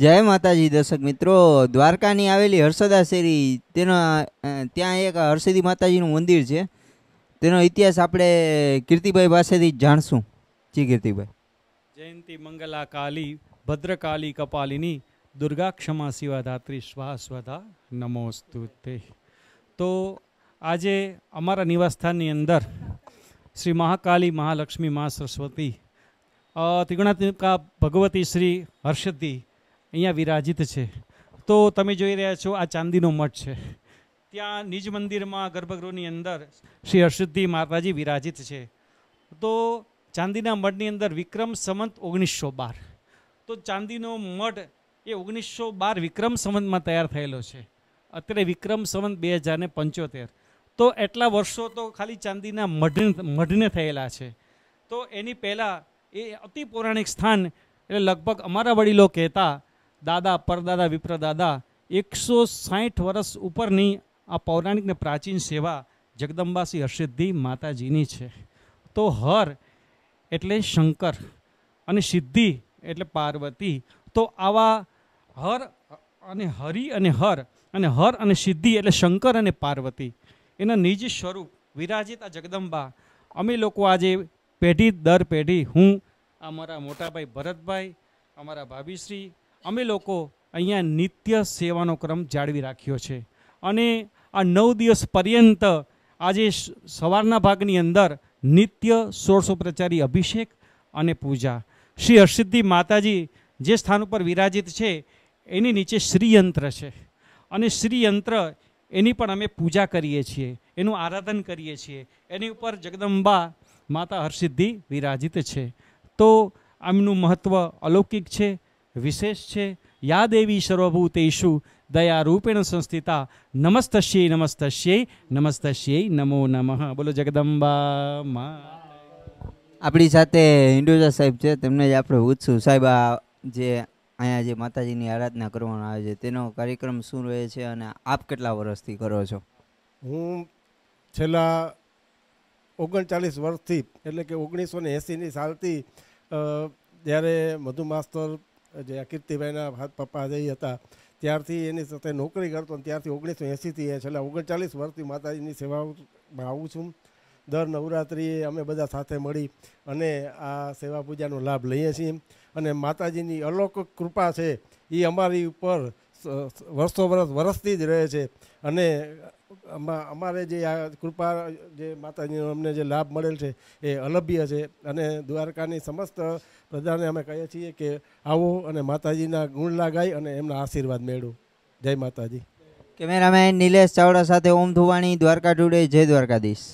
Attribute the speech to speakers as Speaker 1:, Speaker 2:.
Speaker 1: જય માતાજી દર્શક મિત્રો દ્વારકાની આવેલી હર્ષદા શેરી તેના ત્યાં એક હર્ષદી માતાજીનું મંદિર છે તેનો ઇતિહાસ આપણે કીર્તિભાઈ પાસેથી જાણશું જી કીર્તિભાઈ
Speaker 2: જયંતિ મંગલા કાલી ભદ્રકાલી કપાલિની દુર્ગા ક્ષમા શિવાધાત્રી શ્વાસવધા નમોસ્તુ તે તો આજે અમારા નિવાસસ્થાનની અંદર શ્રી મહાકાલી મહાલક્ષ્મી મા સરસ્વતી ત્રિગુણાત્મિકા ભગવતી શ્રી હર્ષદી અહીંયા વિરાજિત છે તો તમે જોઈ રહ્યા છો આ ચાંદીનો મઠ છે ત્યાં નિજ મંદિરમાં ગર્ભગૃહની અંદર શ્રી હર્ષદ્ધિ માતાજી વિરાજિત છે તો ચાંદીના મઠની અંદર વિક્રમ સંવંત ઓગણીસો બાર તો ચાંદીનો મઠ એ ઓગણીસો બાર વિક્રમ સંવંતમાં તૈયાર થયેલો છે અત્યારે વિક્રમ સંવંત બે હજારને પંચોતેર તો એટલા વર્ષો તો ખાલી ચાંદીના મઢ મઢને થયેલા છે તો એની પહેલાં એ અતિ પૌરાણિક સ્થાન એટલે લગભગ અમારા વડીલો કહેતા દાદા પરદાદા વિપ્રદાદા એકસો સાહીઠ વર્ષ ઉપરની આ પૌરાણિક ને પ્રાચીન સેવા જગદંબાસી હરસિદ્ધિ માતાજીની છે તો હર એટલે શંકર અને સિદ્ધિ એટલે પાર્વતી તો આવા હર અને હરિ અને હર અને હર અને સિદ્ધિ એટલે શંકર અને પાર્વતી એના નિજ સ્વરૂપ વિરાજિત આ જગદંબા અમે લોકો આજે પેઢી દર પેઢી હું અમારા મોટાભાઈ ભરતભાઈ અમારા ભાભીશ્રી અમે લોકો અહીંયા નિત્ય સેવાનો ક્રમ જાળવી રાખ્યો છે અને આ નવ દિવસ પર્યંત આજે સવારના ભાગની અંદર નિત્ય ષોડશોપચારી અભિષેક અને પૂજા શ્રી હરસિદ્ધિ માતાજી જે સ્થાન ઉપર વિરાજિત છે એની નીચે શ્રીયંત્ર છે અને શ્રીયંત્ર એની પણ અમે પૂજા કરીએ છીએ એનું આરાધન કરીએ છીએ એની ઉપર જગદંબા માતા હરસિદ્ધિ વિરાજિત છે તો આમનું મહત્ત્વ અલૌકિક છે વિશેષ છે યાદેવી સર્વભૂતેશુ દયા રૂપેણ સંસ્થિતા નમસ્તશ્યે નમસ્તશ્યે નમસ્તશ્યે નમો નમઃ બોલો જગદંબા
Speaker 1: મા આપણી સાથે હિન્દુજા સાહેબ છે તેમને જ આપણે પૂછશું સાહેબ આ જે અહીંયા જે માતાજીની આરાધના કરવાનો આવે છે તેનો કાર્યક્રમ શું રહે છે અને આપ કેટલા વર્ષથી કરો છો હું છેલ્લા ઓગણચાલીસ
Speaker 3: વર્ષથી એટલે કે ઓગણીસો ને એંસીની સાલથી જ્યારે મધુ માસ્તર જે કીર્તિભાઈના પપ્પા જે હતા ત્યારથી એની સાથે નોકરી કરતો અને ત્યારથી ઓગણીસો એંસીથી એ છેલ્લા ઓગણચાલીસ વર્ષથી માતાજીની સેવામાં આવું છું દર નવરાત્રિએ અમે બધા સાથે મળી અને આ સેવા પૂજાનો લાભ લઈએ છીએ અને માતાજીની અલૌકિક કૃપા છે એ અમારી ઉપર વર્ષો વર્ષ વરસતી જ રહે છે અને અમારે જે આ કૃપા જે માતાજીનો અમને જે લાભ મળેલ છે એ અલભ્ય છે અને દ્વારકાની સમસ્ત પ્રજાને અમે કહીએ છીએ કે આવો અને માતાજીના ગુણ લગાઈ અને એમના આશીર્વાદ મેળવો જય માતાજી
Speaker 1: કેમેરામેન નિલેશ ચાવડા સાથે ઓમ ધુવાણી દ્વારકા ટુડે જય દ્વારકાધીશ